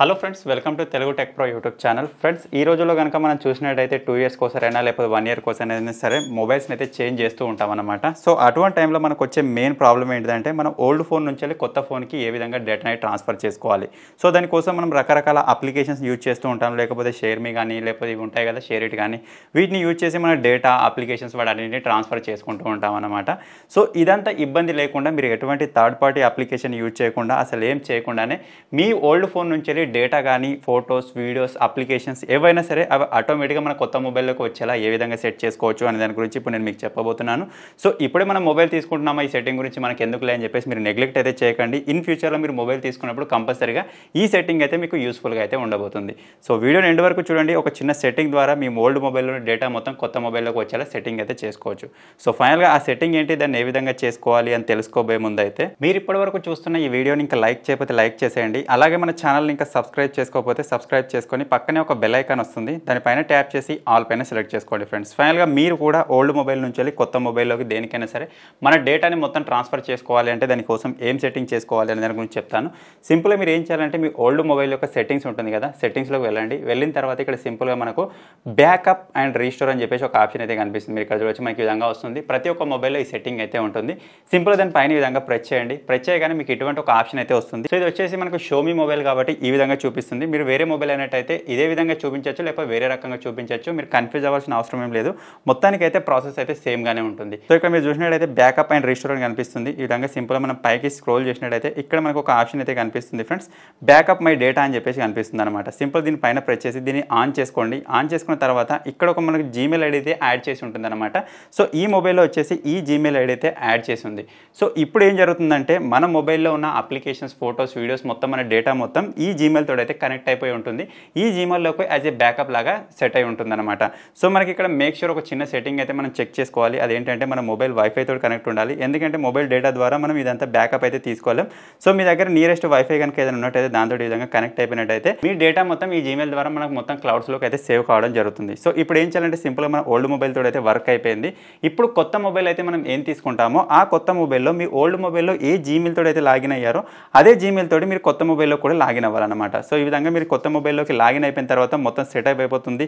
hello friends welcome to Telugu tech pro YouTube channel friends ఈ రోజులో కనుక మనం చూసినట్టయితే టూ ఇయర్స్ కోసారైనా లేకపోతే వన్ ఇయర్ కోసం అయినా సరే మొబైల్స్ని అయితే చేంజ్ చేస్తూ ఉంటాం అనమాట సో అటువంటి టైంలో మనకు వచ్చే మెయిన్ ప్రాబ్లం ఏంటంటే మనం ఓల్డ్ ఫోన్ నుంచి వెళ్ళి కొత్త ఫోన్కి ఏ విధంగా డేటాని ట్రాన్స్ఫర్ చేసుకోవాలి సో దానికోసం మనం రకరకాల అప్లికేషన్స్ యూజ్ చేస్తూ ఉంటాం లేకపోతే షేర్ మీ కానీ లేకపోతే ఇవి ఉంటాయి కదా షేర్ ఇట్ కానీ వీటిని యూజ్ చేసి మన డేటా అప్లికేషన్స్ వాటి ట్రాన్స్ఫర్ చేసుకుంటూ ఉంటాం అనమాట సో ఇదంతా ఇబ్బంది లేకుండా మీరు ఎటువంటి థర్డ్ పార్టీ అప్లికేషన్ యూజ్ చేయకుండా అసలు ఏం చేయకుండానే మీ ఓల్డ్ ఫోన్ నుంచి డేటా కానీ ఫొటోస్ వీడియోస్ అప్లికేషన్స్ ఏవైనా సరే అవి ఆటోమేటిక్గా మన కొత్త మొబైల్లోకి వచ్చేలా ఏ విధంగా సెట్ చేసుకోవచ్చు అనే దాని గురించి ఇప్పుడు నేను మీకు చెప్పబోతున్నాను సో ఇప్పుడే మనం మొబైల్ తీసుకుంటున్నామా ఈ సెట్టింగ్ గురించి మనకి ఎందుకు లేని చెప్పేసి మీరు నెగ్లెక్ట్ అయితే చేయకండి ఇన్ ఫ్యూచర్లో మీరు మొబైల్ తీసుకున్నప్పుడు కంపల్సరీగా ఈ సెట్టింగ్ అయితే మీకు యూస్ఫుల్గా అయితే ఉండబోతుంది సో వీడియో ఎండ్ వరకు చూడండి ఒక చిన్న సెట్టింగ్ ద్వారా మీ ఓల్డ్ మొబైల్లో డేటా మొత్తం కొత్త మొబైల్లోకి వచ్చేలా సెట్టింగ్ అయితే చేసుకోవచ్చు సో ఫైనల్గా ఆ సెట్టింగ్ ఏంటి దాన్ని ఏ విధంగా చేసుకోవాలి అని తెలుసుకోబోయే ముందు అయితే మీరు ఇప్పటివరకు చూస్తున్న ఈ వీడియోని ఇంకా లైక్ చేయకపోతే లైక్ చేసేయండి అలాగే మన ఛానల్ని ఇంకా సబ్స్క్రైబ్ చేసుకోకపోతే సబ్స్క్రైబ్ చేసుకొని పక్కనే ఒక బెల్ ఐకాన్ వస్తుంది దానిపైన ట్యాప్ చేసి ఆల్ పైన సెలెక్ట్ చేసుకోండి ఫ్రెండ్స్ ఫైనల్గా మీరు కూడా ఓల్డ్ మొబైల్ నుంచి వెళ్ళి కొత్త మొబైల్లోకి దేనికైనా సరే మన డేటాని మొత్తం ట్రాన్స్ఫర్ చేసుకోవాలి అంటే దానికోసం ఏం సెట్టింగ్ చేసుకోవాలి అనే దాని గురించి చెప్తాను సింపుల్గా మీరు ఏం చేయాలంటే మీ ఓల్డ్ మొబైల్ యొక్క సెట్టింగ్స్ ఉంటుంది కదా సెట్టింగ్స్లోకి వెళ్ళండి వెళ్ళిన తర్వాత ఇక్కడ సింపుల్గా మనకు బ్యాకప్ అండ్ రీస్టోర్ అని చెప్పేసి ఒక ఆప్షన్ అయితే కనిపిస్తుంది మీరు ఇక్కడ చూడొచ్చు మనకి విధంగా వస్తుంది ప్రతి ఒక్క మొబైల్లో ఈ సెట్టింగ్ అయితే ఉంటుంది సింపుల్ దాని పైన విధంగా ప్రెచ్ చేయండి ప్రెచ్ చేయగానే మీకు ఇటువంటి ఒక ఆప్షన్ అయితే వస్తుంది సో ఇది వచ్చేసి మనకు షోమీ మొబైల్ కాబట్టి ఈ విధంగా చూపిస్తుంది మీరు వేరే మొబైల్ అయినట్టయితే ఇదే విధంగా చూపించవచ్చు లేకపోతే వేరే రకంగా చూపించవచ్చు మీరు కన్ఫ్యూజ్ అవ్వాల్సిన అవసరం ఏం లేదు మొత్తానికి అయితే ప్రాసెస్ అయితే సేమ్గానే ఉంటుంది సో ఇక్కడ మీరు చూసినట్టయితే బ్యాకప్ అండ్ రెస్టోరెంట్ కనిపిస్తుంది ఈ విధంగా సింపుల్గా మనం పైకి స్క్రోల్ చేసినట్టయితే ఇక్కడ మనకు ఒక ఆప్షన్ అయితే కనిపిస్తుంది ఫ్రెండ్స్ బ్యాకప్ మై డేటా అని చెప్పేసి కనిపిస్తుంది అనమాట సింపుల్ పైన ప్రెస్ చేసి దీన్ని ఆన్ చేసుకోండి ఆన్ చేసుకున్న తర్వాత ఇక్కడ ఒక మనకు జీమెయిల్ ఐడి అయితే యాడ్ చేసి ఉంటుంది అనమాట సో ఈ మొబైల్లో వచ్చేసి ఈ జీమెయిల్ ఐడి అయితే యాడ్ చేసి ఉంది సో ఇప్పుడు ఏం జరుగుతుందంటే మన మొబైల్లో ఉన్న అప్లికేషన్స్ ఫొటోస్ వీడియోస్ మొత్తం మన డేటా మొత్తం ఈ జీమెయిల్ జీమెయిల్ తోడు అయితే కనెక్ట్ అయిపోయి ఉంటుంది ఈ జీమెయిల్లోకి యాజ్ ఏ బ్యాకప్ లాగా సెట్ అయి ఉంటుందన్నమాట సో మనకి ఇక్కడ మేక్ షూర్ ఒక చిన్న సెట్టింగ్ అయితే మనం చెక్ చేసుకోవాలి అదేంటంటే మన మొబైల్ వైఫై తోటి కనెక్ట్ ఉండాలి ఎందుకంటే మొబైల్ డేటా ద్వారా మనం ఇదంతా బ్యాకప్ అయితే తీసుకోవాలి సో మీ దగ్గర నియరెస్ట్ వైఫై కనుక ఏదైనా ఉన్నట్టయితే దాంతో ఈ విధంగా కనెక్ట్ అయిపోయినట్టయితే మీ డేటా మొత్తం ఈ జీమెయిల్ ద్వారా మనకు మొత్తం క్లౌడ్స్లోకి అయితే సేవ్ కావడం జరుగుతుంది సో ఇప్పుడు ఏం చేయాలంటే సింపుల్గా మన ఓల్డ్ మొబైల్ తోడు అయితే వర్క్ అయిపోయింది ఇప్పుడు కొత్త మొబైల్ అయితే మనం ఏం తీసుకుంటామో ఆ కొత్త మొబైల్లో మీ ఓల్డ్ మొబైల్లో ఏ జీమెయిల్ తోడు అయితే లాగిన్ అయ్యారో అదే జీమెయిల్ తోటి మీరు కొత్త మొబైల్లో కూడా లాగిన్ అవ్వాలన్నమాట అనమాట సో ఈ విధంగా మీరు కొత్త మొబైల్లోకి లాగిన్ అయిపోయిన తర్వాత మొత్తం సెటప్ అయిపోతుంది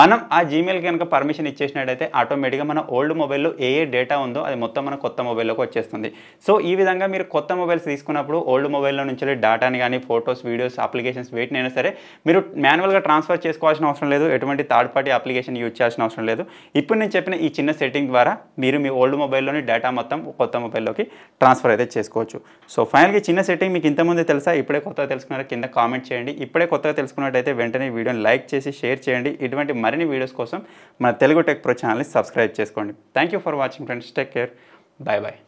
మనం ఆ జీమెయిల్ కనుక పర్మిషన్ ఇచ్చేసినట్టయితే ఆటోమేటిక్గా మన ఓల్డ్ మొబైల్లో ఏ ఏ డేటా ఉందో అది మొత్తం మన కొత్త మొబైల్లోకి వచ్చేస్తుంది సో ఈ విధంగా మీరు కొత్త మొబైల్స్ తీసుకున్నప్పుడు ఓల్డ్ మొబైల్లో నుంచి డేటాని కానీ ఫొటోస్ వీడియోస్ అప్లికేషన్స్ వేటినైనా సరే మీరు మాన్యువల్గా ట్రాన్స్ఫర్ చేసుకోవాల్సిన అవసరం లేదు ఎటువంటి థర్డ్ పార్టీ అప్లికేషన్ యూజ్ చేయాల్సిన అవసరం లేదు ఇప్పుడు నేను చెప్పిన ఈ చిన్న సెట్టింగ్ ద్వారా మీరు మీ ఓల్డ్ మొబైల్లోని డేటా మొత్తం కొత్త మొబైల్లోకి ట్రాన్స్ఫర్ అయితే చేసుకోవచ్చు సో ఫైనల్గా చిన్న సెట్టింగ్ మీకు ఇంతమంది తెలుసా ఇప్పుడే కొత్తగా తెలుసుకున్నారా కింద కామెంట్ కామెంట్ చేయండి ఇప్పుడే కొత్తగా తెలుసుకున్నట్టయితే వెంటనే వీడియోని లైక్ చేసి షేర్ చేయండి ఇటువంటి మరిన్ని వీడియోస్ కోసం మన తెలుగు టెక్ ప్రో ఛానల్ని సబ్స్క్రైబ్ చేసుకోండి thank you for watching friends take care bye bye